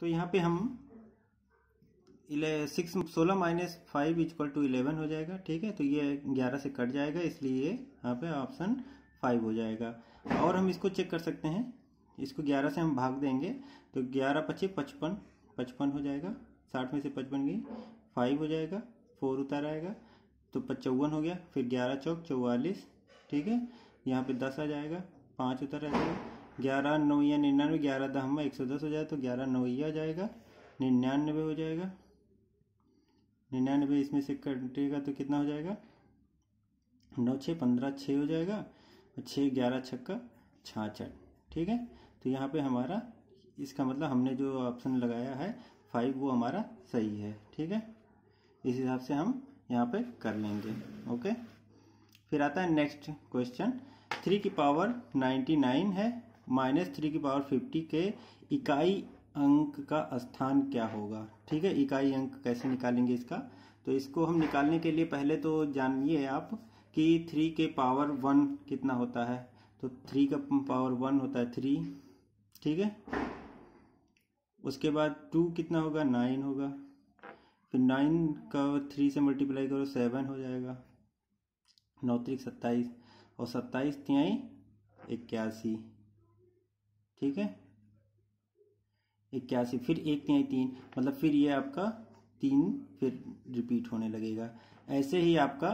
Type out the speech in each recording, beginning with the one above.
तो यहाँ पे हम सिक्स सोलह minus five equal to eleven हो जाएगा ठीक है तो ये ग्यारह से कट जाएगा इसलिए यहाँ पे ऑप्शन फाइव हो जाएगा और हम इसको चेक कर सकते हैं इसको ग्यारह से हम भाग देंगे तो ग्यारह पच्चे पचपन पचपन हो जाएगा साठ में से पचपन गई फाइव हो जाएगा फोर उतार आएगा तो पचवन हो गया फिर ग्यारह चौक चौवालीस ठीक है यहाँ पे दस आ जाएगा पाँच उतर आ जाएगा ग्यारह नौया निन्यानवे ग्यारह दहमा एक सौ दस हो जाए तो ग्यारह नौया हो जाएगा निन्यानवे हो जाएगा निन्यानवे इसमें से कटेगा तो कितना हो जाएगा नौ छः पंद्रह छः हो जाएगा और छः ग्यारह छक्का छाछठ ठीक है तो यहाँ पे हमारा इसका मतलब हमने जो ऑप्शन लगाया है फाइव वो हमारा सही है ठीक है इस हिसाब से हम यहाँ पे कर लेंगे ओके फिर आता है नेक्स्ट क्वेश्चन थ्री की पावर नाइन्टी नाइन है माइनस थ्री की पावर फिफ्टी के इकाई अंक का स्थान क्या होगा ठीक है इकाई अंक कैसे निकालेंगे इसका तो इसको हम निकालने के लिए पहले तो जानिए आप कि थ्री के पावर वन कितना होता है तो थ्री का पावर वन होता है थ्री ठीक है उसके बाद टू कितना होगा नाइन होगा फिर नाइन का थ्री से मल्टीप्लाई करो सेवन हो जाएगा नौ त्रिक सत्ताईस और सत्ताईस त्याई इक्यासी ठीक है इक्यासी फिर एक तिहाई तीन मतलब फिर ये आपका तीन फिर रिपीट होने लगेगा ऐसे ही आपका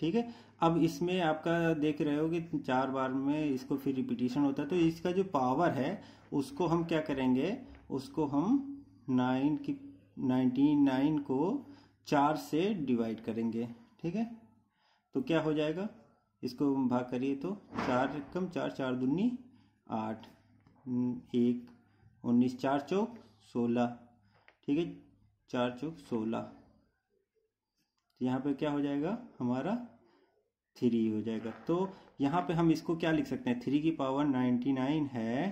ठीक है अब इसमें आपका देख रहे हो कि चार बार में इसको फिर रिपीटिशन होता है तो इसका जो पावर है उसको हम क्या करेंगे उसको हम नाइन की नाइन्टी नाइन को चार से डिवाइड करेंगे ठीक है तो क्या हो जाएगा इसको भाग करिए तो चार कम चार चार दूनी आठ एक उन्नीस चार चौक सोलह ठीक है चार चौक सोलह यहाँ पे क्या हो जाएगा हमारा थ्री हो जाएगा तो यहाँ पे हम इसको क्या लिख सकते हैं थ्री की पावर नाइन्टी नाइन है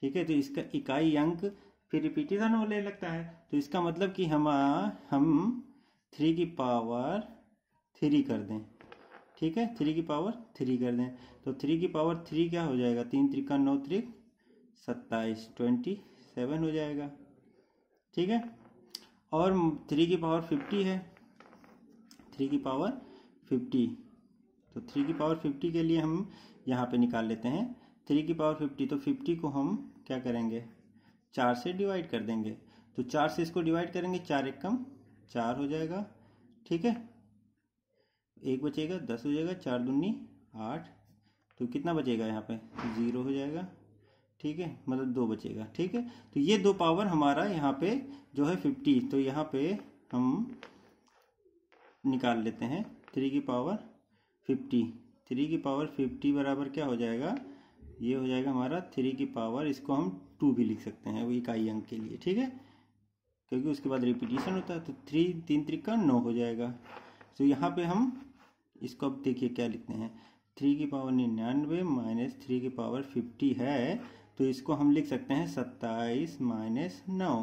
ठीक है तो इसका इकाई अंक फिर रिपीटेशन होने लगता है तो इसका मतलब कि हम हम थ्री की पावर थ्री कर दें ठीक है थ्री की पावर थ्री कर दें तो थ्री की पावर थ्री क्या हो जाएगा तीन त्रिका नौ त्रिक सत्ताईस ट्वेंटी सेवन हो जाएगा ठीक है और थ्री की पावर फिफ्टी है थ्री की पावर फिफ्टी तो थ्री की पावर फिफ्टी के लिए हम यहाँ पे निकाल लेते हैं थ्री की पावर फिफ्टी तो फिफ्टी को हम क्या करेंगे चार से डिवाइड कर देंगे तो चार से इसको डिवाइड करेंगे चार एक कम चार हो जाएगा ठीक है एक बचेगा दस हो जाएगा चार दूनी आठ तो कितना बचेगा यहाँ पे ज़ीरो हो जाएगा ठीक है मतलब दो बचेगा ठीक है तो ये दो पावर हमारा यहाँ पे जो है फिफ्टी तो यहाँ पे हम निकाल लेते हैं थ्री की पावर फिफ्टी थ्री की पावर फिफ्टी बराबर क्या हो जाएगा ये हो जाएगा हमारा थ्री की पावर इसको हम टू भी लिख सकते हैं वो इकाई अंक के लिए ठीक है क्योंकि उसके बाद रिपीटिशन होता है तो थ्री तीन त्रिका नौ हो जाएगा तो यहाँ पे हम इसको अब देखिए क्या लिखते हैं थ्री की पावर निन्यानवे माइनस थ्री की पावर फिफ्टी है तो इसको हम लिख सकते हैं सत्ताईस माइनस नौ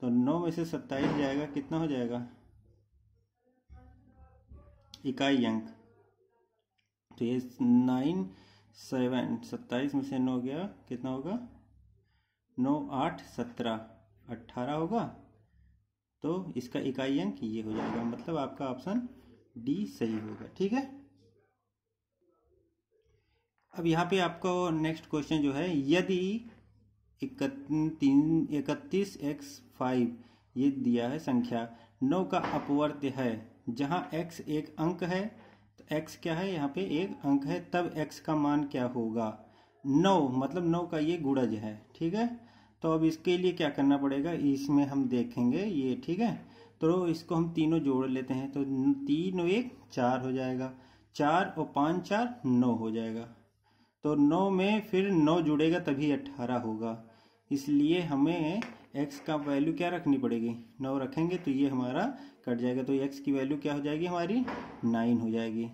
तो नौ में से सत्ताईस जाएगा कितना हो जाएगा इकाई अंक तो ये नाइन सेवन सत्ताईस में से नौ गया कितना होगा नौ आठ सत्रह अट्ठारह होगा तो इसका इकाई अंक ये हो जाएगा मतलब आपका ऑप्शन डी सही होगा ठीक है अब यहाँ पे आपको नेक्स्ट क्वेश्चन जो है यदि तीन इकतीस एक्स फाइव ये दिया है संख्या नौ का अपवर्त है जहाँ एक्स एक अंक है तो एक्स क्या है यहाँ पे एक अंक है तब एक्स का मान क्या होगा नौ मतलब नौ का ये गुड़ज है ठीक है तो अब इसके लिए क्या करना पड़ेगा इसमें हम देखेंगे ये ठीक है तो इसको हम तीनों जोड़ लेते हैं तो तीन एक चार हो जाएगा चार और पाँच चार नौ हो जाएगा तो नौ में फिर नौ जुड़ेगा तभी अट्ठारह होगा इसलिए हमें एक्स का वैल्यू क्या रखनी पड़ेगी नौ रखेंगे तो ये हमारा कट जाएगा तो एक्स की वैल्यू क्या हो जाएगी हमारी नाइन हो जाएगी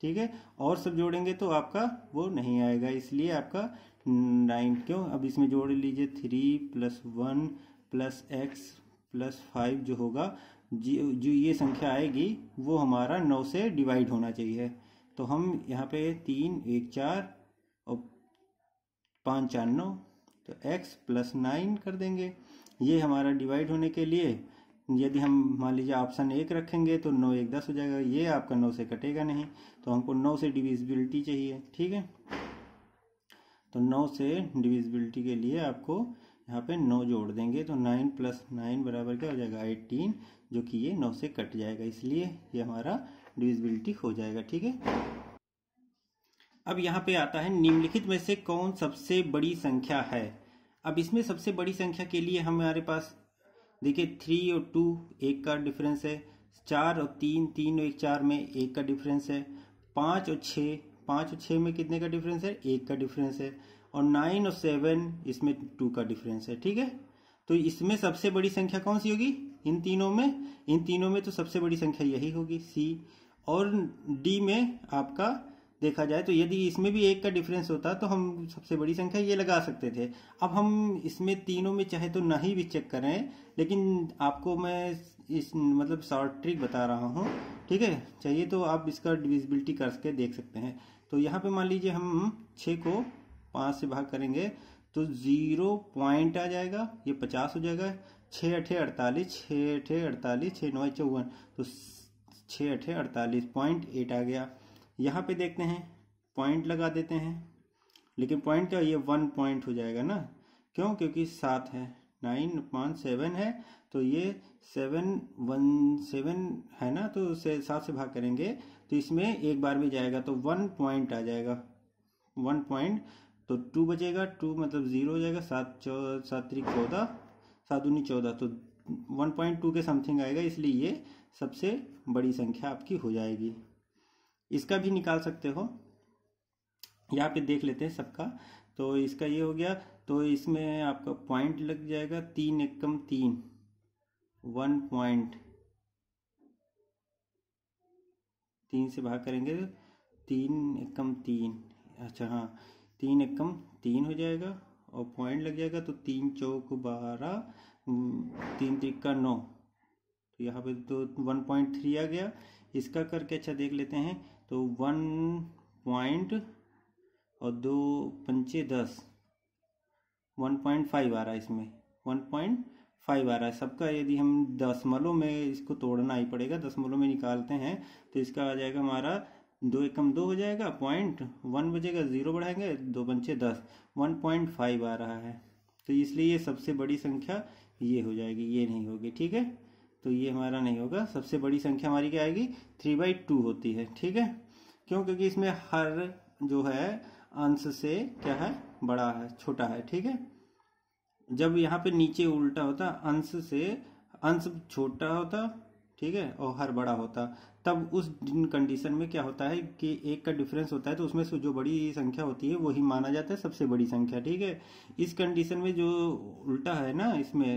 ठीक है और सब जोड़ेंगे तो आपका वो नहीं आएगा इसलिए आपका नाइन क्यों अब इसमें जोड़ लीजिए three plus one plus x plus five जो होगा जी जो ये संख्या आएगी वो हमारा नौ से डिवाइड होना चाहिए तो हम यहाँ पे तीन एक चार और पाँच चार नौ तो x प्लस नाइन कर देंगे ये हमारा डिवाइड होने के लिए यदि हम मान लीजिए ऑप्शन एक रखेंगे तो नौ एक दस हो जाएगा ये आपका नौ से कटेगा नहीं तो हमको नौ से डिविजिबिलिटी चाहिए ठीक है तो नौ से डिविजिबिलिटी के लिए आपको यहाँ पे नौ जोड़ देंगे तो नाइन प्लस नाइन बराबर क्या हो जाएगा एटीन जो कि ये नौ से कट जाएगा इसलिए ये हमारा डिविजिबिलिटी हो जाएगा ठीक है अब यहाँ पे आता है निम्नलिखित में से कौन सबसे बड़ी संख्या है अब इसमें सबसे बड़ी संख्या के लिए हमारे पास देखिए थ्री और टू एक का डिफरेंस है चार और तीन तीन और एक चार में एक का डिफरेंस है पाँच और छः पाँच और छः में कितने का डिफरेंस है एक का डिफरेंस है और नाइन और सेवन इसमें टू का डिफरेंस है ठीक है तो इसमें सबसे बड़ी संख्या कौन सी होगी इन तीनों में इन तीनों में तो सबसे बड़ी संख्या यही होगी सी और डी में आपका देखा जाए तो यदि इसमें भी एक का डिफरेंस होता तो हम सबसे बड़ी संख्या ये लगा सकते थे अब हम इसमें तीनों में चाहे तो नहीं भी चेक करें लेकिन आपको मैं इस मतलब शॉर्ट ट्रिक बता रहा हूँ ठीक है चाहिए तो आप इसका डिविजिबिलिटी करके देख सकते हैं तो यहाँ पे मान लीजिए हम छः को पाँच से भाग करेंगे तो ज़ीरो पॉइंट आ जाएगा ये पचास हो जाएगा छः अठे अड़तालीस छः अठे अड़तालीस छः नौ चौवन तो छः अठे अड़तालीस पॉइंट एट आ गया यहाँ पे देखते हैं पॉइंट लगा देते हैं लेकिन पॉइंट क्या ये वन पॉइंट हो जाएगा ना क्यों क्योंकि सात है नाइन पाँच सेवन है तो ये सेवन वन सेवन है ना तो उसे सात से भाग करेंगे तो इसमें एक बार भी जाएगा तो वन पॉइंट आ जाएगा वन पॉइंट तो टू बचेगा टू मतलब ज़ीरो हो जाएगा सात चौदह सात तरीक चौदह सात उन्नीस चौदह तो वन पॉइंट टू के समथिंग आएगा इसलिए ये सबसे बड़ी संख्या आपकी हो जाएगी इसका भी निकाल सकते हो यहाँ पे देख लेते हैं सबका तो इसका ये हो गया तो इसमें आपका पॉइंट लग जाएगा तीन एकम तीन वन पॉइंट तीन से भाग करेंगे तो तीन एकम तीन अच्छा हाँ तीन एकम तीन हो जाएगा और पॉइंट लग जाएगा तो तीन चौक बारह हम्म, तीन तिक्का नौ तो यहाँ पे तो वन पॉइंट थ्री आ गया इसका करके अच्छा देख लेते हैं तो वन पॉइंट और दो पंचे दस वन पॉइंट फाइव आ रहा है इसमें वन पॉइंट फाइव आ रहा है सबका यदि हम दसमलों में इसको तोड़ना ही पड़ेगा दसमलों में निकालते हैं तो इसका आ जाएगा हमारा दो एकम दो हो जाएगा पॉइंट वन बजेगा ज़ीरो बढ़ाएंगे दो पंचे दस वन पॉइंट फाइव आ रहा है तो इसलिए ये सबसे बड़ी संख्या ये हो जाएगी ये नहीं होगी ठीक है तो ये हमारा नहीं होगा सबसे बड़ी संख्या हमारी क्या आएगी थ्री बाई टू होती है ठीक है क्यों क्योंकि इसमें हर जो है अंश से क्या है बड़ा है छोटा है ठीक है जब यहाँ पे नीचे उल्टा होता अंश से अंश छोटा होता ठीक है और हर बड़ा होता तब उस कंडीशन में क्या होता है कि एक का डिफरेंस होता है तो उसमें से जो बड़ी संख्या होती है वही माना जाता है सबसे बड़ी संख्या ठीक है इस कंडीशन में जो उल्टा है ना इसमें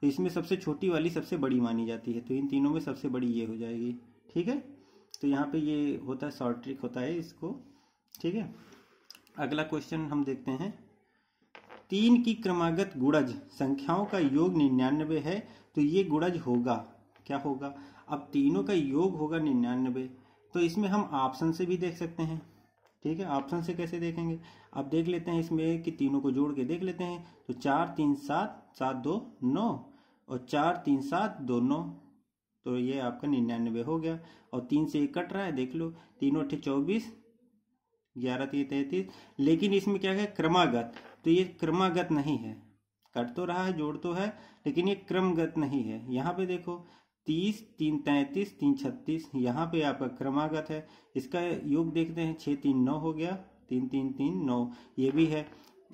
तो इसमें सबसे छोटी वाली सबसे बड़ी मानी जाती है तो इन तीनों में सबसे बड़ी ये हो जाएगी ठीक है तो यहाँ पे ये होता है शॉर्ट ट्रिक होता है इसको ठीक है अगला क्वेश्चन हम देखते हैं तीन की क्रमागत गुड़ज संख्याओं का योग निन्यानबे है तो ये गुड़ज होगा क्या होगा अब तीनों का योग होगा निन्यानबे तो इसमें हम ऑप्शन से भी देख सकते हैं ठीक है ऑप्शन से कैसे देखेंगे अब देख लेते हैं इसमें कि तीनों को जोड़ के देख लेते हैं तो चार तीन सात सात दो नौ और चार तीन सात दो नौ तो ये आपका निन्यानवे हो गया और तीन से एक कट रहा है देख लो तीन अठे चौबीस ग्यारह तीन तैतीस लेकिन इसमें क्या है क्रमागत तो ये क्रमागत नहीं है कट तो रहा है जोड़ तो है लेकिन ये क्रमगत नहीं है यहाँ पे देखो तीस तीन तैंतीस तीन छत्तीस यहाँ पे आपका क्रमागत है इसका योग देखते हैं छः तीन नौ हो गया तीन तीन तीन नौ ये भी है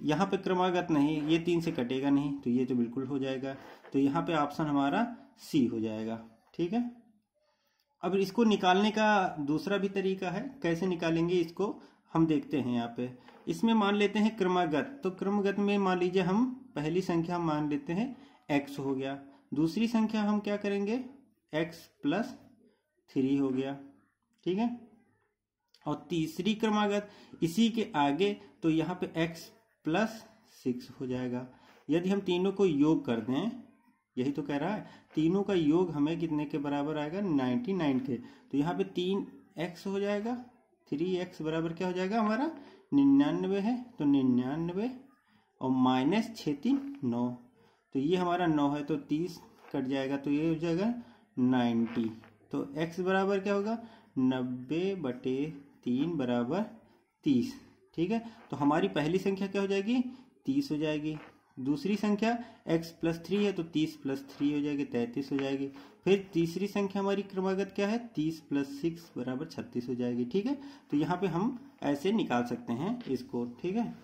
यहाँ पे क्रमागत नहीं ये तीन से कटेगा नहीं तो ये तो बिल्कुल हो जाएगा तो यहाँ पे ऑप्शन हमारा सी हो जाएगा ठीक है अब इसको निकालने का दूसरा भी तरीका है कैसे निकालेंगे इसको हम देखते हैं यहाँ पे इसमें मान लेते हैं क्रमागत तो क्रमगत में मान लीजिए हम पहली संख्या मान लेते हैं एक्स हो गया दूसरी संख्या हम क्या करेंगे एक्स प्लस थ्री हो गया ठीक है और तीसरी क्रमागत इसी के आगे तो यहाँ पे एक्स प्लस सिक्स हो जाएगा यदि हम तीनों को योग कर दें यही तो कह रहा है तीनों का योग हमें कितने के बराबर आएगा नाइन्टी नाइन के तो यहाँ पे तीन एक्स हो जाएगा थ्री एक्स बराबर क्या हो जाएगा हमारा निन्यानवे है तो निन्यानवे और माइनस छः तीन नौ तो ये हमारा नौ है तो तीस कट जाएगा तो ये हो जाएगा नाइन्टी तो एक्स बराबर क्या होगा नब्बे बटे तीन बराबर तीस ठीक है तो हमारी पहली संख्या क्या हो जाएगी तीस हो जाएगी दूसरी संख्या x प्लस थ्री है तो तीस प्लस थ्री हो जाएगी तैंतीस हो जाएगी फिर तीसरी संख्या हमारी क्रमागत क्या है तीस प्लस सिक्स बराबर छत्तीस हो जाएगी ठीक है तो यहाँ पे हम ऐसे निकाल सकते हैं इसको ठीक है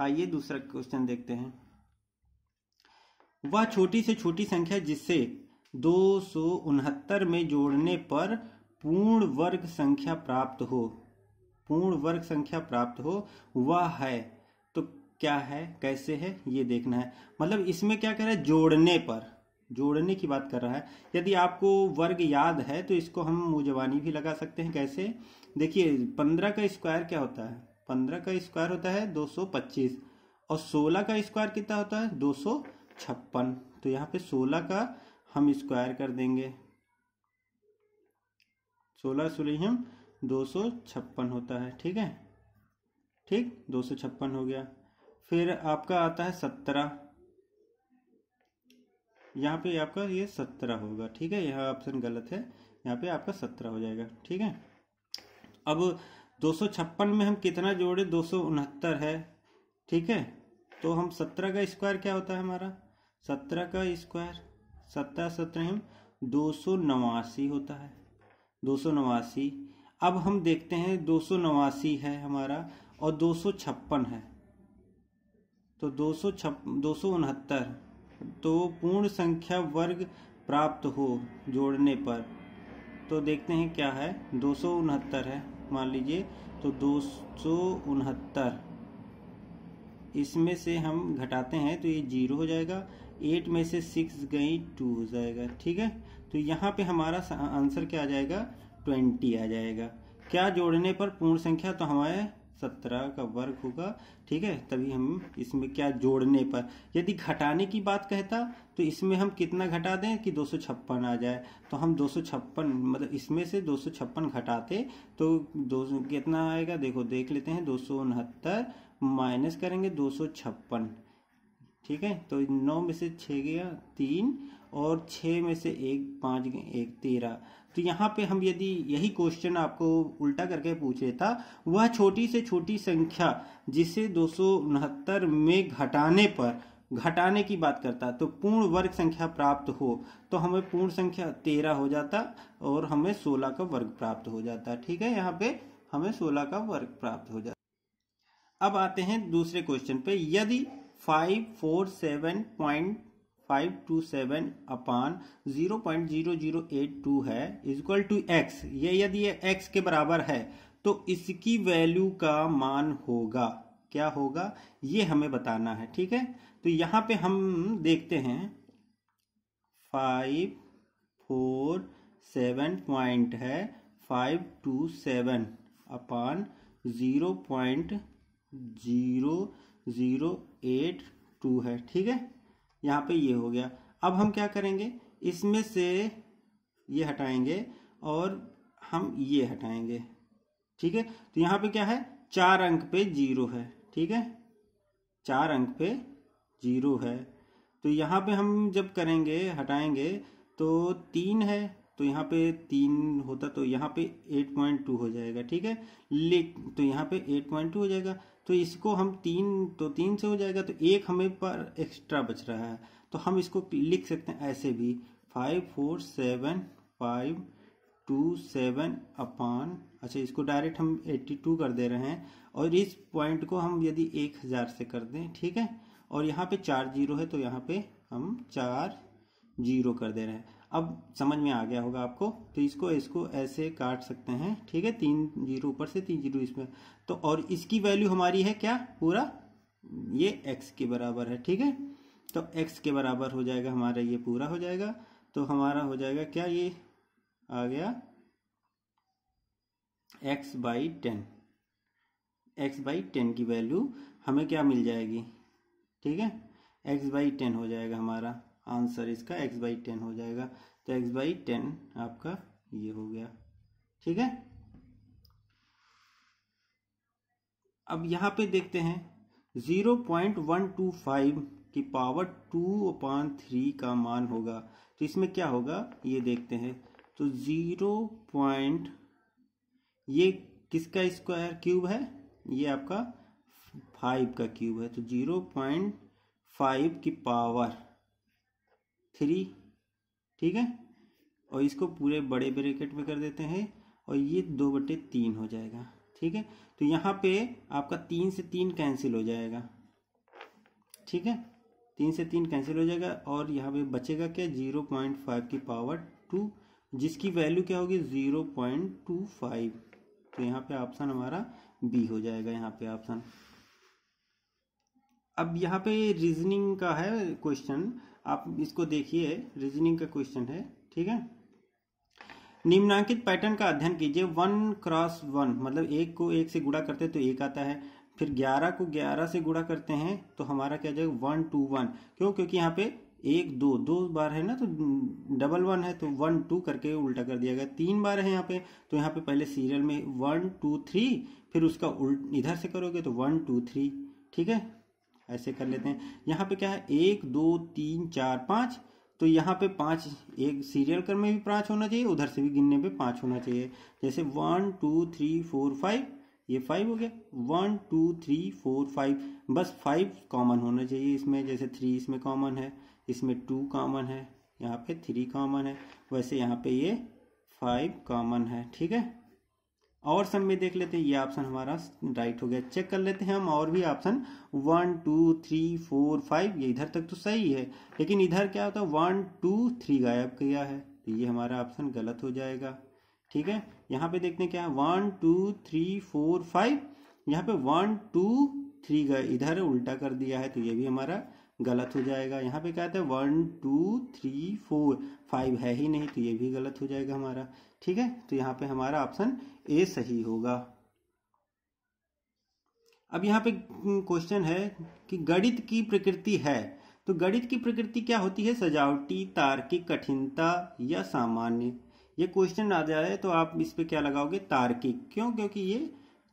आइए दूसरा क्वेश्चन देखते हैं वह छोटी से छोटी संख्या जिससे दो में जोड़ने पर पूर्ण वर्ग संख्या प्राप्त हो पूर्ण वर्ग संख्या प्राप्त हो वह है तो क्या है कैसे है ये देखना है मतलब इसमें क्या कह रहा है जोड़ने पर जोड़ने की बात कर रहा है यदि आपको वर्ग याद है तो इसको हम मुजबानी भी लगा सकते हैं कैसे देखिए पंद्रह का स्क्वायर क्या होता है पंद्रह का स्क्वायर होता है दो सौ पच्चीस और सोलह का स्क्वायर कितना होता है दो सौ छप्पन तो यहाँ पे सोलह का हम स्क्वायर कर देंगे सोलह सोलह हम दो सौ छप्पन होता है ठीक है ठीक दो सौ छप्पन हो गया फिर आपका आता है सत्रह यहाँ पे आपका ये सत्रह होगा ठीक है यह ऑप्शन गलत है यहाँ पे आपका सत्रह हो जाएगा ठीक है अब दो सौ छप्पन में हम कितना जोड़े दो सौ उनहत्तर है ठीक है तो हम सत्रह का स्क्वायर क्या होता है हमारा सत्रह का स्क्वायर सत्रह सत्रह दो सौ नवासी होता है दो सौ नवासी अब हम देखते हैं दो है हमारा और दो है तो दो सौ तो पूर्ण संख्या वर्ग प्राप्त हो जोड़ने पर तो देखते हैं क्या है दो है मान लीजिए तो दो इसमें से हम घटाते हैं तो ये जीरो हो जाएगा एट में से सिक्स गई टू हो जाएगा ठीक है तो यहाँ पे हमारा आंसर क्या आ जाएगा ट्वेंटी आ जाएगा क्या जोड़ने पर पूर्ण संख्या तो हमारे सत्रह का वर्ग होगा ठीक है तभी हम इसमें क्या जोड़ने पर यदि घटाने की बात कहता तो इसमें हम कितना घटा दें कि दो आ जाए तो हम दो मतलब इसमें से दो घटाते तो दो कितना आएगा देखो देख लेते हैं दो माइनस करेंगे दो ठीक है तो नौ में से छ गया तीन और छ में से एक पाँच एक तेरह तो यहाँ पे हम यदि यही क्वेश्चन आपको उल्टा करके पूछे था वह छोटी से छोटी संख्या जिसे दो में घटाने पर घटाने की बात करता तो पूर्ण वर्ग संख्या प्राप्त हो तो हमें पूर्ण संख्या तेरह हो जाता और हमें सोलह का वर्ग प्राप्त हो जाता ठीक है यहाँ पे हमें सोलह का वर्ग प्राप्त हो जाता अब आते हैं दूसरे क्वेश्चन पे यदि five four seven point five two seven upon zero point zero zero eight two है इजक्वल टू एक्स ये यदि ये एक्स के बराबर है तो इसकी वैल्यू का मान होगा क्या होगा ये हमें बताना है ठीक है तो यहाँ पे हम देखते हैं फाइव फोर सेवन पॉइंट है five two seven upon zero point zero zero eight two है ठीक है यहाँ पे ये हो गया अब हम क्या करेंगे इसमें से ये हटाएंगे और हम ये हटाएंगे ठीक है तो यहाँ पे क्या है चार अंक पे जीरो है ठीक है चार अंक पे जीरो है तो यहाँ पे हम जब करेंगे हटाएंगे तो तीन है तो यहाँ पे तीन होता तो यहाँ पे एट पॉइंट टू हो जाएगा ठीक है ले तो यहाँ पे एट पॉइंट टू हो जाएगा तो इसको हम तीन तो तीन से हो जाएगा तो एक हमें पर एक्स्ट्रा बच रहा है तो हम इसको लिख सकते हैं ऐसे भी five four seven five two seven upon अच्छा इसको डायरेक्ट हम एट्टी टू कर दे रहे हैं और इस पॉइंट को हम यदि एक हज़ार से कर दें ठीक है और यहाँ पे चार जीरो है तो यहाँ पे हम चार जीरो कर दे रहे हैं अब समझ में आ गया होगा आपको तो इसको इसको ऐसे काट सकते हैं ठीक है तीन जीरो ऊपर से तीन जीरो इसमें तो और इसकी वैल्यू हमारी है क्या पूरा ये एक्स के बराबर है ठीक है तो एक्स के बराबर हो जाएगा हमारा ये पूरा हो जाएगा तो हमारा हो जाएगा क्या ये आ गया x by ten x by ten की वैल्यू हमें क्या मिल जाएगी ठीक है एक्स बाई टेन हो जाएगा हमारा आंसर इसका एक्स बाई टेन हो जाएगा तो एक्स बाई टेन आपका ये हो गया ठीक है अब यहाँ पे देखते हैं zero point one two five की पावर टू अपॉन थ्री का मान होगा तो इसमें क्या होगा ये देखते हैं तो जीरो पॉइंट ये किसका स्क्वायर क्यूब है ये आपका फाइव का क्यूब है तो जीरो पॉइंट फाइव की पावर थ्री ठीक है और इसको पूरे बड़े ब्रैकेट में कर देते हैं और ये दो बटे तीन हो जाएगा ठीक है तो यहाँ पे आपका तीन से तीन कैंसिल हो जाएगा ठीक है तीन से तीन कैंसिल हो जाएगा और यहाँ पे बचेगा क्या जीरो पॉइंट फाइव की पावर टू जिसकी वैल्यू क्या होगी जीरो पॉइंट टू फाइव तो यहाँ पे ऑप्शन हमारा बी हो जाएगा यहाँ पे ऑप्शन अब यहाँ पे रीजनिंग का है क्वेश्चन आप इसको देखिए रीजनिंग का क्वेश्चन है ठीक है निम्नांकित पैटर्न का अध्ययन कीजिए वन क्रॉस वन मतलब एक को एक से गुड़ा करते तो एक आता है फिर ग्यारह को ग्यारह से गुड़ा करते हैं तो हमारा क्या जाएगा वन टू वन क्यों क्योंकि यहाँ पे एक दो दो बार है ना तो डबल वन है तो वन टू करके उल्टा कर दिया गया तीन बार है यहाँ पे तो यहाँ पे पहले सीरियल में वन टू थ्री फिर उसका उल्ट इधर से करोगे तो वन टू थ्री ठीक है ऐसे कर लेते हैं यहाँ पे क्या है एक दो तीन चार पाँच तो यहाँ पे पाँच एक सीरियल क्रम में भी पाँच होना चाहिए उधर से भी गिनने पे पाँच होना चाहिए जैसे one two three four five ये फाइव हो गया one two three four five बस फाइव कॉमन होना चाहिए इसमें जैसे थ्री इसमें कॉमन है इसमें टू कॉमन है यहाँ पे थ्री कॉमन है वैसे यहाँ पे ये फाइव कॉमन है ठीक है और सम में देख लेते हैं ये ऑप्शन हमारा राइट हो गया चेक कर लेते हैं हम और भी option one two three four five ये इधर तक तो सही है लेकिन इधर क्या होता है वन टू थ्री गायब किया है तो ये हमारा ऑप्शन गलत हो जाएगा ठीक है यहाँ पे देखते हैं क्या है one two three four five यहाँ पे वन टू थ्री इधर उल्टा कर दिया है तो ये भी हमारा गलत हो जाएगा यहाँ पे क्या आता है one two three four five है ही नहीं तो ये भी गलत हो जाएगा हमारा ठीक है तो यहाँ पे हमारा ऑप्शन ए सही होगा अब यहाँ पे क्वेश्चन हम्म, है कि गणित की प्रकृति है तो गणित की प्रकृति क्या होती है सजावटी तार्किक कठिनता या सामान्य ये क्वेश्चन आ जाए तो आप इस पर क्या लगाओगे तार्किक क्यों क्योंकि ये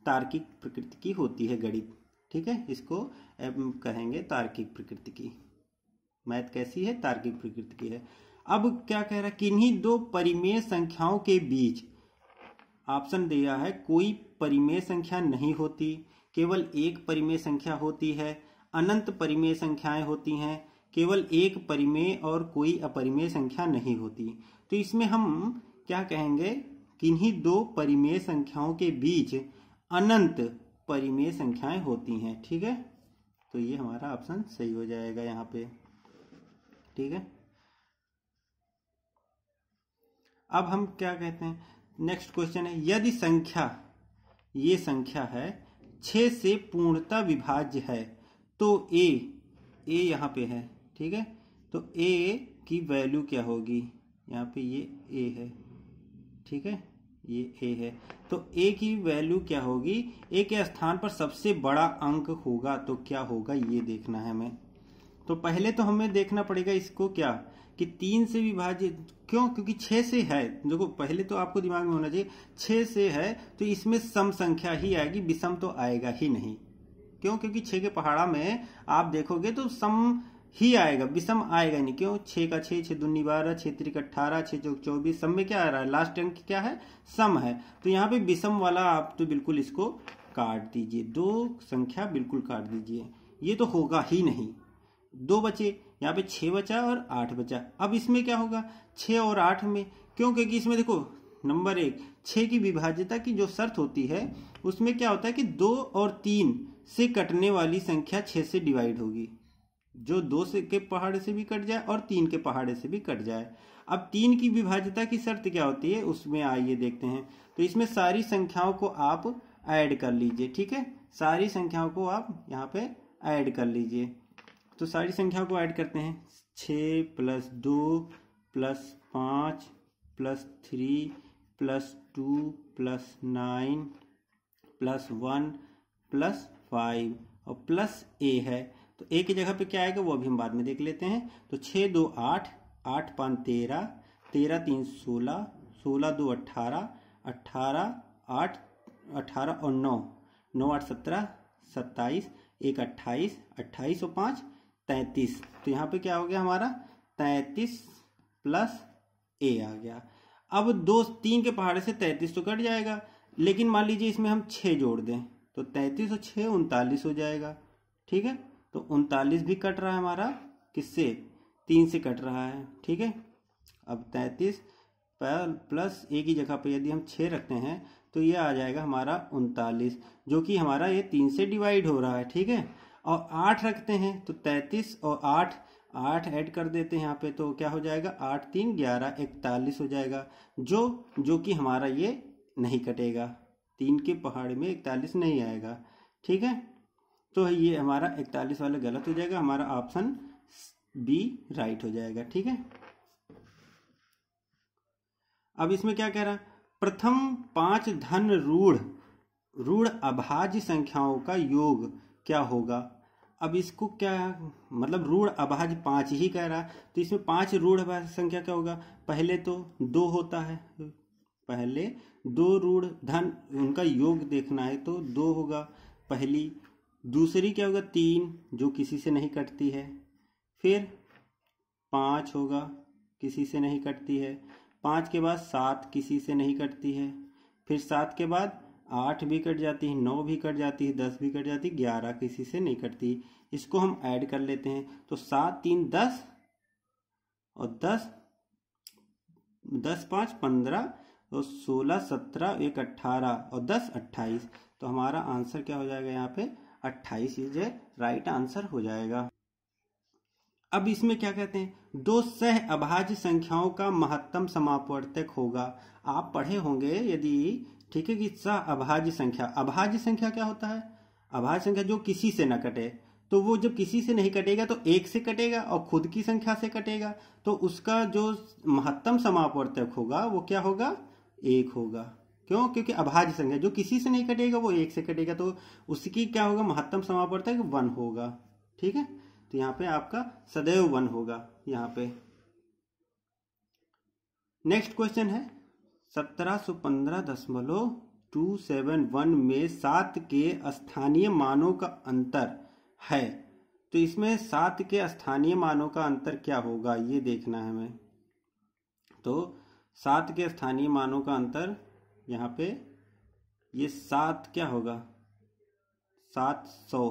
तार्किक प्रकृति की होती है गणित ठीक है इसको कहेंगे तार्किक प्रकृति की मैथ कैसी है तार्किक प्रकृति की है अब क्या कह रहा है किन्हीं दो परिमेय संख्याओं के बीच ऑप्शन दिया है कोई परिमेय संख्या नहीं होती केवल एक परिमेय संख्या होती है अनंत परिमेय संख्याएं होती हैं केवल एक परिमेय और कोई अपरिमेय संख्या नहीं होती तो इसमें हम क्या कहेंगे किन्हीं दो परिमेय संख्याओं के बीच अनंत परिमेय संख्याएं होती हैं ठीक है तो ये हमारा ऑप्शन सही हो जाएगा यहाँ पे ठीक है अब हम क्या कहते हैं नेक्स्ट क्वेश्चन है यदि संख्या ये संख्या है छ से पूर्णता विभाज्य है तो ए ए यहाँ पे है ठीक है तो ए की वैल्यू क्या होगी यहाँ पे ये ए है ठीक है ये ए है तो ए की वैल्यू क्या होगी ए के स्थान पर सबसे बड़ा अंक होगा तो क्या होगा ये देखना है हमें तो पहले तो हमें देखना पड़ेगा इसको क्या कि तीन से विभाजित क्यों क्योंकि छह से है देखो पहले तो आपको दिमाग में होना चाहिए छह से है तो इसमें सम संख्या ही आएगी विषम तो आएगा ही नहीं क्यों क्योंकि छह के पहाड़ा में आप देखोगे तो सम ही आएगा विषम आएगा नहीं क्यों छः का छः छः दूनी बारह छः त्रिक अट्ठारह छः चौक चौबीस सब में क्या आ रहा है लास्ट अंक क्या है सम है तो यहाँ पे विषम वाला आप तो बिल्कुल इसको काट दीजिए दो संख्या बिल्कुल काट दीजिए ये तो होगा ही नहीं दो बचे यहाँ पे छः बचा और आठ बचा अब इसमें क्या होगा छ और आठ में क्यों क्योंकि इसमें देखो नंबर एक छ की विभाज्यता की जो शर्त होती है उसमें क्या होता है कि दो और तीन से कटने वाली संख्या छः से डिवाइड होगी जो दो से के पहाड़े से भी कट जाए और तीन के पहाड़े से भी कट जाए अब तीन की विभाज्यता की शर्त क्या होती है उसमें आइए देखते हैं तो इसमें सारी संख्याओं को आप ऐड कर लीजिए ठीक है सारी संख्याओं को आप यहाँ पे ऐड कर लीजिए तो सारी संख्याओं को ऐड करते हैं छ प्लस दो प्लस पाँच plus three plus two plus nine plus one plus five और प्लस ए है तो ए की जगह पे क्या आएगा वो अभी हम बाद में देख लेते हैं तो छः दो आठ आठ पाँच तेरह तेरह तीन सोलह सोलह दो अट्ठारह अट्ठारह आठ अट्ठारह और नौ नौ आठ सत्रह सत्ताईस एक अट्ठाईस अट्ठाईस और पाँच तैंतीस तो यहाँ पे क्या हो गया हमारा तैंतीस प्लस ए आ गया अब दो तीन के पहाड़े से तैंतीस तो कट जाएगा लेकिन मान लीजिए इसमें हम छः जोड़ दें तो तैंतीस और छः उनतालीस हो जाएगा ठीक है तो उनतालीस भी कट रहा है हमारा किससे तीन से कट रहा है ठीक है अब तैंतीस प्लस ए की जगह पर यदि हम छः रखते हैं तो ये आ जाएगा हमारा उनतालीस जो कि हमारा ये तीन से डिवाइड हो रहा है ठीक है और आठ रखते हैं तो तैंतीस और आठ आठ ऐड कर देते हैं यहाँ पे तो क्या हो जाएगा आठ तीन ग्यारह इकतालीस हो जाएगा जो जो कि हमारा ये नहीं कटेगा तीन के पहाड़ में इकतालीस नहीं आएगा ठीक है तो ये हमारा इकतालीस वाला गलत हो जाएगा हमारा ऑप्शन बी राइट हो जाएगा ठीक है अब इसमें क्या कह रहा प्रथम पांच धन रूढ़ रूढ़ अभाज्य संख्याओं का योग क्या होगा अब इसको क्या मतलब रूढ़ अभाज्य पांच ही कह रहा तो इसमें पांच रूढ़ अभाज्य संख्या क्या होगा पहले तो दो होता है पहले दो रूढ़ धन उनका योग देखना है तो दो होगा पहली दूसरी क्या होगा तीन जो किसी से नहीं कटती है फिर पाँच होगा किसी से नहीं कटती है पाँच के बाद सात किसी से नहीं कटती है फिर सात के बाद आठ भी कट जाती है नौ भी कट जाती है दस भी कट जाती है ग्यारह किसी से नहीं कटती इसको हम ऐड कर लेते हैं तो सात तीन दस और दस दस पाँच पंद्रह और सोलह सत्रह एक अट्ठारह और दस अट्ठाईस तो हमारा आंसर क्या हो जाएगा यहाँ पे अट्ठाईस इज राइट आंसर हो जाएगा अब इसमें क्या कहते हैं दो सह अभाज्य संख्याओं का महत्तम समापवर्तक होगा आप पढ़े होंगे यदि ठीक है कि सह अभाज्य संख्या अभाज्य संख्या क्या होता है अभाज्य संख्या जो किसी से न कटे तो वो जब किसी से नहीं कटेगा तो एक से कटेगा और खुद की संख्या से कटेगा तो उसका जो महत्तम समापवर्तक होगा वो क्या होगा एक होगा क्यों क्योंकि अभाज्य संख्या जो किसी से नहीं कटेगा वो एक से कटेगा तो उसकी क्या होगा महत्तम समापवर्तक वन होगा ठीक है तो यहाँ पे आपका सदैव वन होगा यहाँ पे नेक्स्ट क्वेश्चन है सत्रह सौ पंद्रह दशमलव टू सेवन वन में सात के स्थानीय मानों का अंतर है तो इसमें सात के स्थानीय मानों का अंतर क्या होगा ये देखना है हमें तो सात के स्थानीय मानों का अंतर यहाँ पे ये सात क्या होगा सात सौ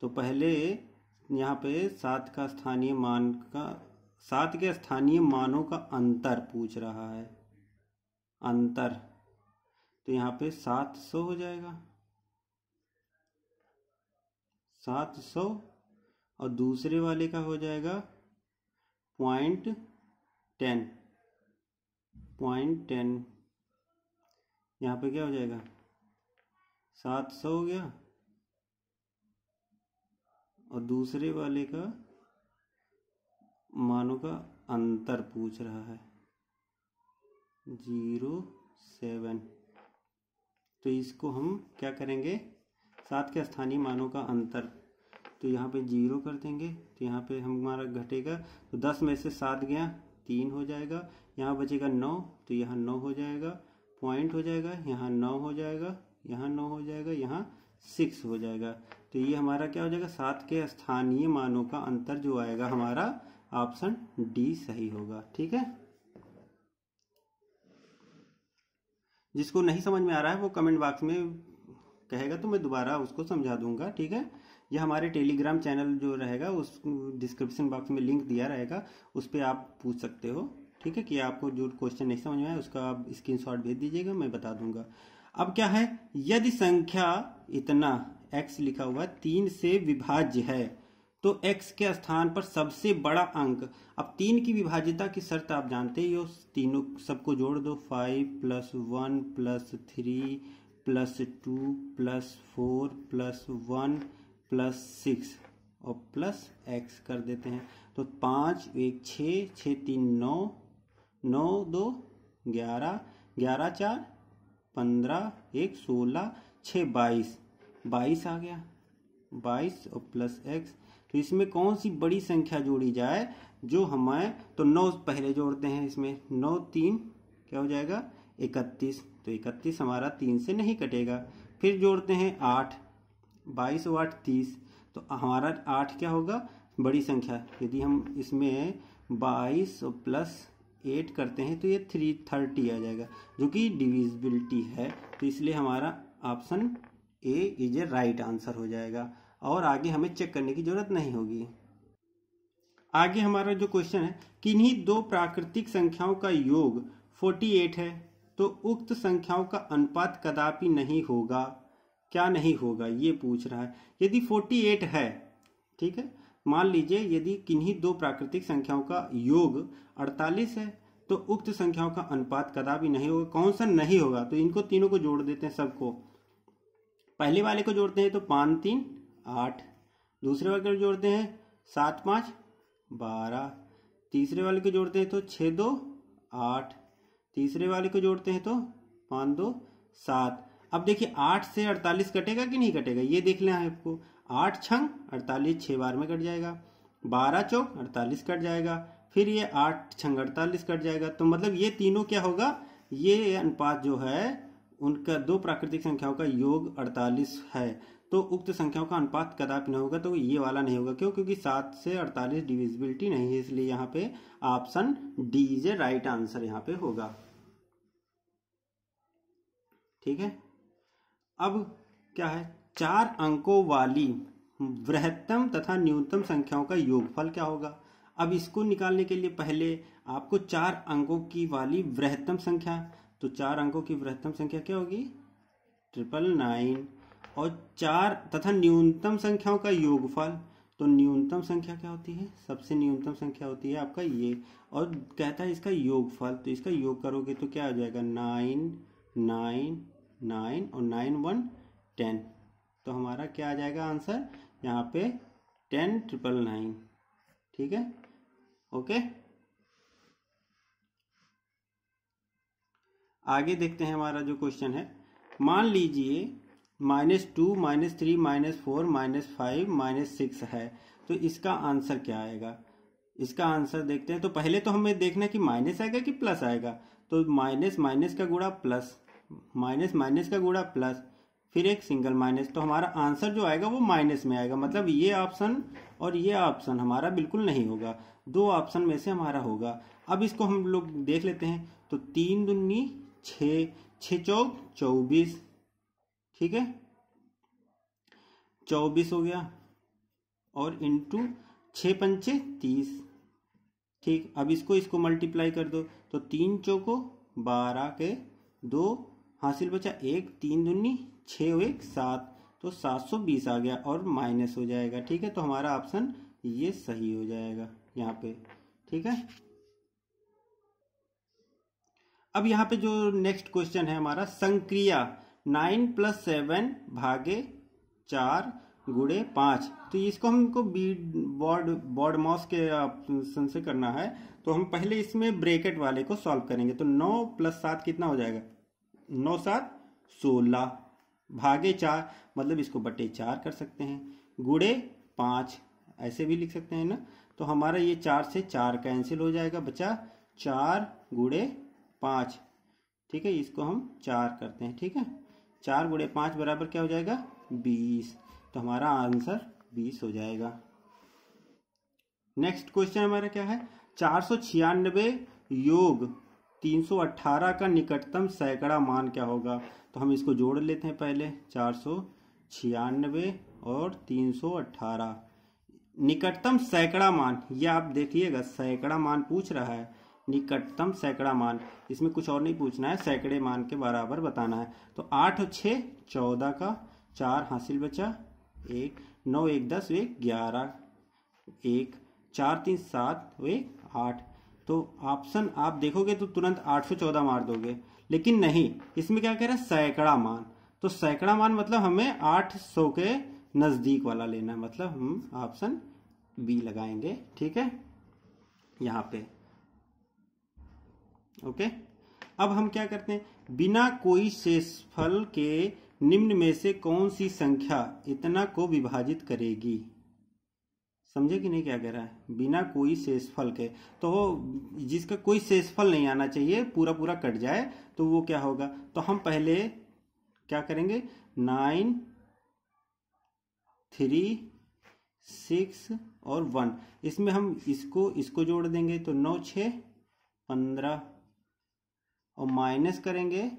तो पहले यहाँ पे सात का स्थानीय मान का सात के स्थानीय मानों का अंतर पूछ रहा है अंतर तो यहाँ पे सात सौ हो जाएगा सात सौ और दूसरे वाले का हो जाएगा पॉइंट टेन पॉइंट टेन यहाँ पे क्या हो जाएगा सात सौ हो गया और दूसरे वाले का मानों का अंतर पूछ रहा है जीरो सेवन तो इसको हम क्या करेंगे सात के स्थानीय मानों का अंतर तो यहाँ पे जीरो कर देंगे तो यहाँ पे हमारा घटेगा तो दस में से सात गया तीन हो जाएगा यहाँ बचेगा नौ तो यहाँ नौ हो जाएगा पॉइंट हो जाएगा यहाँ नौ हो जाएगा यहाँ नौ हो जाएगा यहाँ सिक्स हो जाएगा तो ये हमारा क्या हो जाएगा सात के स्थानीय मानों का अंतर जो आएगा हमारा ऑप्शन डी सही होगा ठीक है जिसको नहीं समझ में आ रहा है वो कमेंट बॉक्स में कहेगा तो मैं दोबारा उसको समझा दूंगा ठीक है ये हमारे टेलीग्राम चैनल जो रहेगा उस डिस्क्रिप्शन बॉक्स में लिंक दिया रहेगा उस पर आप पूछ सकते हो ठीक है कि आपको जो क्वेश्चन नहीं समझ में आया उसका आप स्क्रीन शॉट भेज दीजिएगा मैं बता दूंगा अब क्या है यदि संख्या इतना x लिखा हुआ तीन से विभाज्य है तो x के स्थान पर सबसे बड़ा अंक अब तीन की विभाज्यता की शर्त आप जानते ही तीनों सबको जोड़ दो five plus one plus three plus two plus four plus one plus six और प्लस एक्स कर देते हैं तो पाँच एक छः छः तीन नौ नौ दो ग्यारह ग्यारह चार पंद्रह एक सोलह छः बाईस बाईस आ गया बाईस और प्लस एक्स तो इसमें कौन सी बड़ी संख्या जोड़ी जाए जो हमें तो नौ पहले जोड़ते हैं इसमें नौ तीन क्या हो जाएगा इकतीस तो इकतीस हमारा तीन से नहीं कटेगा फिर जोड़ते हैं आठ बाईस और आठ तीस तो हमारा आठ क्या होगा बड़ी संख्या यदि हम इसमें बाईस और प्लस एट करते हैं तो ये थ्री थर्टी आ जाएगा जो कि डिविजिबिलिटी है तो इसलिए हमारा option A is a right answer हो जाएगा और आगे हमें चेक करने की जरूरत नहीं होगी आगे हमारा जो क्वेश्चन है किन्हीं दो प्राकृतिक संख्याओं का योग 48 है तो उक्त संख्याओं का अनुपात कदापि नहीं होगा क्या नहीं होगा ये पूछ रहा है यदि 48 है ठीक है मान लीजिए यदि किन्हीं दो प्राकृतिक संख्याओं का योग 48 है तो उक्त संख्याओं का अनुपात कदापि नहीं होगा कौन सा नहीं होगा तो इनको तीनों को जोड़ देते हैं सबको पहले वाले को जोड़ते हैं तो पाँच तीन आठ दूसरे वाले को जोड़ते हैं सात पांच बारह तीसरे वाले को जोड़ते हैं तो छः दो आठ तीसरे वाले को जोड़ते हैं तो पाँच दो सात अब देखिए आठ से अड़तालीस कटेगा कि नहीं कटेगा ये देख लें आपको आठ छंग अड़तालीस छः बार में कट जाएगा बारह चौक अड़तालीस कट जाएगा फिर ये आठ छंग अड़तालीस कट जाएगा तो मतलब ये तीनों क्या होगा ये अनुपात जो है उनका दो प्राकृतिक संख्याओं का योग अड़तालीस है तो उक्त संख्याओं का अनुपात कदापि नहीं होगा तो ये वाला नहीं होगा क्यों क्योंकि सात से अड़तालीस डिविजिबिलिटी नहीं है इसलिए यहाँ पे option D is a right answer यहाँ पे होगा ठीक है अब क्या है चार अंकों वाली वृहत्तम तथा न्यूनतम संख्याओं का योगफल क्या होगा अब इसको निकालने के लिए पहले आपको चार अंकों की वाली वृहत्तम संख्या तो चार अंकों की वृहत्तम संख्या क्या होगी ट्रिपल नाइन और चार तथा न्यूनतम संख्याओं का योगफल तो न्यूनतम संख्या क्या होती है सबसे न्यूनतम संख्या होती है आपका ये और कहता है इसका योगफल तो इसका योग करोगे तो क्या हो जाएगा नाइन नाइन नाइन और नाइन वन टेन तो हमारा क्या आ जाएगा आंसर यहाँ पे टेन ट्रिपल नाइन ठीक है ओके आगे देखते हैं हमारा जो क्वेश्चन है मान लीजिए minus two minus three minus four minus five minus six है तो इसका आंसर क्या आएगा इसका आंसर देखते हैं तो पहले तो हमें देखना कि माइनस आएगा कि प्लस आएगा तो माइनस माइनस का गुड़ा प्लस माइनस माइनस का गुड़ा प्लस फिर एक सिंगल माइनस तो हमारा आंसर जो आएगा वो माइनस में आएगा मतलब ये ऑप्शन और ये ऑप्शन हमारा बिल्कुल नहीं होगा दो ऑप्शन में से हमारा होगा अब इसको हम लोग देख लेते हैं तो तीन दुन्नी छ छ चौक चौबीस ठीक है चौबीस हो गया और इंटू छ पंचे तीस ठीक अब इसको इसको मल्टीप्लाई कर दो तो तीन चौको बारह के दो हासिल बचा एक तीन दुन्नी छः एक सात तो सात सौ बीस आ गया और माइनस हो जाएगा ठीक है तो हमारा ऑप्शन ये सही हो जाएगा यहाँ पे ठीक है अब यहाँ पे जो नेक्स्ट क्वेश्चन है हमारा संक्रिया नाइन प्लस सेवन भागे चार गुड़े पाँच तो इसको हमको बीड बॉर्ड बॉर्ड मॉस के ऑप्शन से करना है तो हम पहले इसमें ब्रेकेट वाले को सॉल्व करेंगे तो नौ प्लस सात कितना हो जाएगा नौ सात सोलह भागे चार मतलब इसको बटे चार कर सकते हैं गुड़े पाँच ऐसे भी लिख सकते हैं ना तो हमारा ये चार से चार कैंसिल हो जाएगा बचा चार गुड़े पाँच ठीक है इसको हम चार करते हैं ठीक है चार गुड़े पाँच बराबर क्या हो जाएगा बीस तो हमारा आंसर बीस हो जाएगा नेक्स्ट क्वेश्चन हमारा क्या है चार सौ छियानबे योग 318 का निकटतम सैकड़ा मान क्या होगा तो हम इसको जोड़ लेते हैं पहले चार सौ छियानवे और 318 निकटतम सैकड़ा मान ये आप देखिएगा सैकड़ा मान पूछ रहा है निकटतम सैकड़ा मान इसमें कुछ और नहीं पूछना है सैकड़े मान के बराबर बताना है तो आठ छः चौदह का चार हासिल बचा एक नौ एक दस एक ग्यारह एक चार तीन सात एक आठ तो ऑप्शन आप देखोगे तो तुरंत 814 मार दोगे लेकिन नहीं इसमें क्या कह रहे हैं सैकड़ा मान तो सैकड़ा मान मतलब हमें 800 के नज़दीक वाला लेना है मतलब हम ऑप्शन बी लगाएंगे ठीक है यहां पे ओके अब हम क्या करते हैं बिना कोई शेषफल के निम्न में से कौन सी संख्या इतना को विभाजित करेगी समझे कि नहीं क्या कह रहा है बिना कोई शेषफल के तो जिसका कोई शेषफल नहीं आना चाहिए पूरा पूरा कट जाए तो वो क्या होगा तो हम पहले क्या करेंगे नाइन थ्री सिक्स और वन इसमें हम इसको इसको जोड़ देंगे तो नौ छ पंद्रह और माइनस करेंगे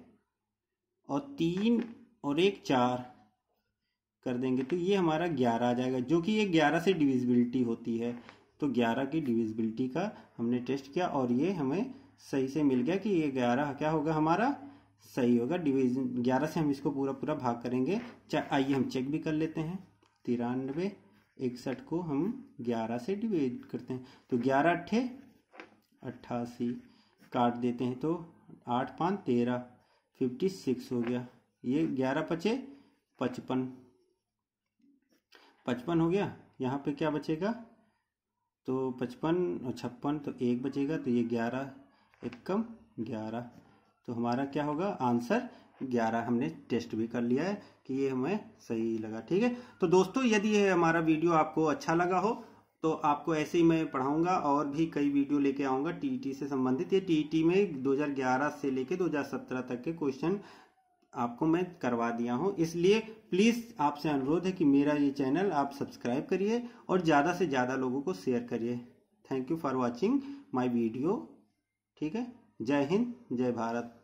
और तीन और एक चार कर देंगे तो ये हमारा ग्यारह आ जाएगा जो कि ये ग्यारह से डिविजिबिलिटी होती है तो ग्यारह की डिविजिबिलिटी का हमने टेस्ट किया और ये हमें सही से मिल गया कि ये ग्यारह क्या होगा हमारा सही होगा डिवीजन ग्यारह से हम इसको पूरा पूरा भाग करेंगे आइए हम चेक भी कर लेते हैं तिरानवे इकसठ को हम ग्यारह से डिवाइड करते हैं तो ग्यारह अट्ठे अट्ठासी काट देते हैं तो आठ पाँच तेरह फिफ्टी सिक्स हो गया ये ग्यारह पचे पचपन पचपन हो गया यहाँ पे क्या बचेगा तो पचपन और छप्पन तो एक बचेगा तो ये ग्यारह एक कम ग्यारह तो हमारा क्या होगा आंसर ग्यारह हमने टेस्ट भी कर लिया है कि ये हमें सही लगा ठीक है तो दोस्तों यदि ये हमारा वीडियो आपको अच्छा लगा हो तो आपको ऐसे ही मैं पढ़ाऊंगा और भी कई वीडियो लेके आऊंगा टीटी से संबंधित ये टीटी में 2011 से लेके 2017 तक के क्वेश्चन आपको मैं करवा दिया हूँ इसलिए प्लीज आपसे अनुरोध है कि मेरा ये चैनल आप सब्सक्राइब करिए और ज्यादा से ज्यादा लोगों को शेयर करिए thank you for watching my video ठीक है जय हिंद जय भारत